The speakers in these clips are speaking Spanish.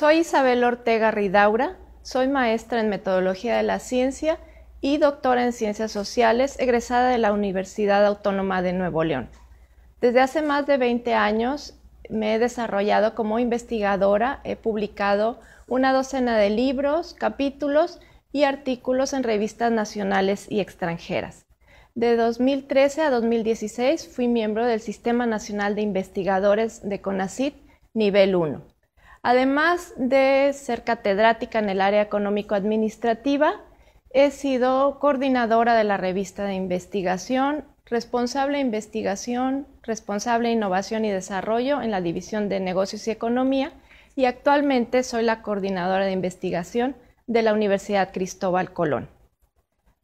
Soy Isabel Ortega Ridaura, soy maestra en Metodología de la Ciencia y doctora en Ciencias Sociales, egresada de la Universidad Autónoma de Nuevo León. Desde hace más de 20 años me he desarrollado como investigadora, he publicado una docena de libros, capítulos y artículos en revistas nacionales y extranjeras. De 2013 a 2016 fui miembro del Sistema Nacional de Investigadores de CONACIT nivel 1. Además de ser catedrática en el área económico-administrativa, he sido coordinadora de la revista de investigación, responsable de investigación, responsable de innovación y desarrollo en la División de Negocios y Economía y actualmente soy la coordinadora de investigación de la Universidad Cristóbal Colón.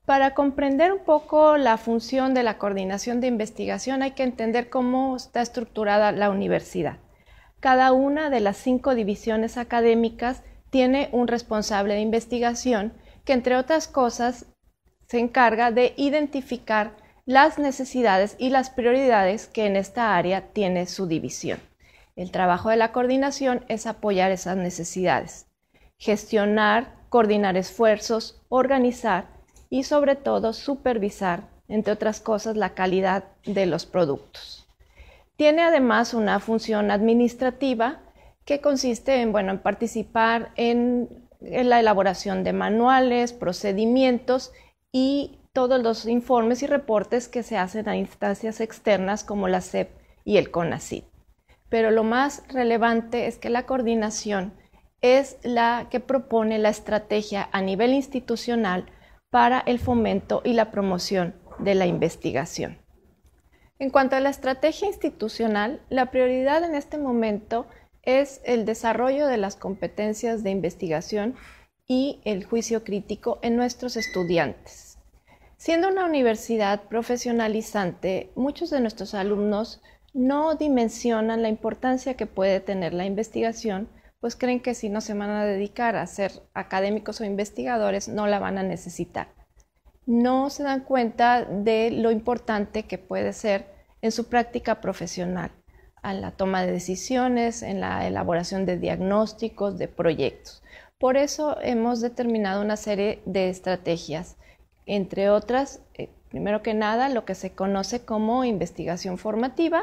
Para comprender un poco la función de la coordinación de investigación hay que entender cómo está estructurada la universidad cada una de las cinco divisiones académicas tiene un responsable de investigación que, entre otras cosas, se encarga de identificar las necesidades y las prioridades que en esta área tiene su división. El trabajo de la coordinación es apoyar esas necesidades, gestionar, coordinar esfuerzos, organizar y sobre todo supervisar, entre otras cosas, la calidad de los productos. Tiene además una función administrativa que consiste en, bueno, en participar en, la elaboración de manuales, procedimientos y todos los informes y reportes que se hacen a instancias externas como la CEP y el CONACID. Pero lo más relevante es que la coordinación es la que propone la estrategia a nivel institucional para el fomento y la promoción de la investigación. En cuanto a la estrategia institucional, la prioridad en este momento es el desarrollo de las competencias de investigación y el juicio crítico en nuestros estudiantes. Siendo una universidad profesionalizante, muchos de nuestros alumnos no dimensionan la importancia que puede tener la investigación, pues creen que si no se van a dedicar a ser académicos o investigadores, no la van a necesitar no se dan cuenta de lo importante que puede ser en su práctica profesional, en la toma de decisiones, en la elaboración de diagnósticos, de proyectos. Por eso hemos determinado una serie de estrategias, entre otras, eh, primero que nada, lo que se conoce como investigación formativa,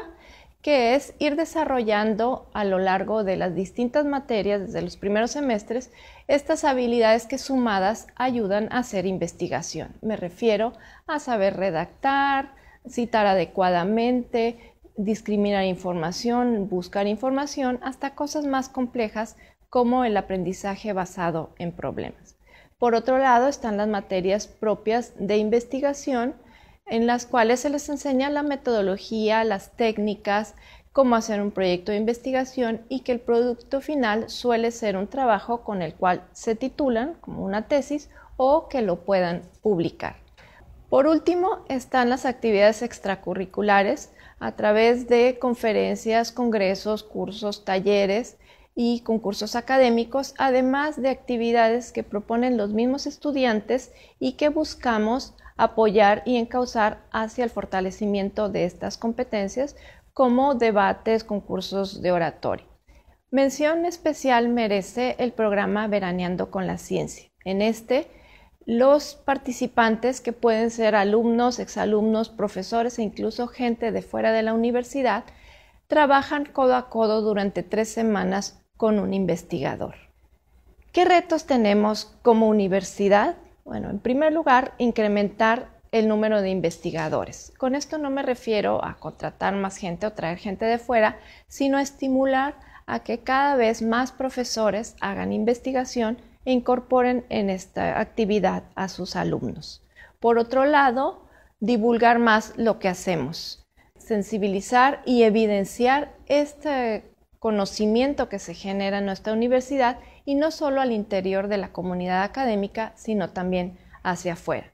que es ir desarrollando a lo largo de las distintas materias, desde los primeros semestres, estas habilidades que sumadas ayudan a hacer investigación. Me refiero a saber redactar, citar adecuadamente, discriminar información, buscar información, hasta cosas más complejas como el aprendizaje basado en problemas. Por otro lado están las materias propias de investigación, en las cuales se les enseña la metodología, las técnicas, cómo hacer un proyecto de investigación y que el producto final suele ser un trabajo con el cual se titulan como una tesis o que lo puedan publicar. Por último, están las actividades extracurriculares a través de conferencias, congresos, cursos, talleres y concursos académicos, además de actividades que proponen los mismos estudiantes y que buscamos apoyar y encauzar hacia el fortalecimiento de estas competencias, como debates, concursos de oratoria. Mención especial merece el programa Veraneando con la Ciencia. En este, los participantes, que pueden ser alumnos, exalumnos, profesores e incluso gente de fuera de la universidad, trabajan codo a codo durante tres semanas con un investigador. ¿Qué retos tenemos como universidad? Bueno, en primer lugar, incrementar el número de investigadores. Con esto no me refiero a contratar más gente o traer gente de fuera, sino estimular a que cada vez más profesores hagan investigación e incorporen en esta actividad a sus alumnos. Por otro lado, divulgar más lo que hacemos, sensibilizar y evidenciar este conocimiento que se genera en nuestra universidad y no solo al interior de la comunidad académica, sino también hacia afuera.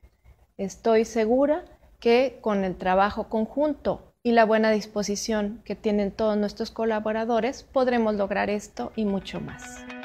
Estoy segura que con el trabajo conjunto y la buena disposición que tienen todos nuestros colaboradores podremos lograr esto y mucho más.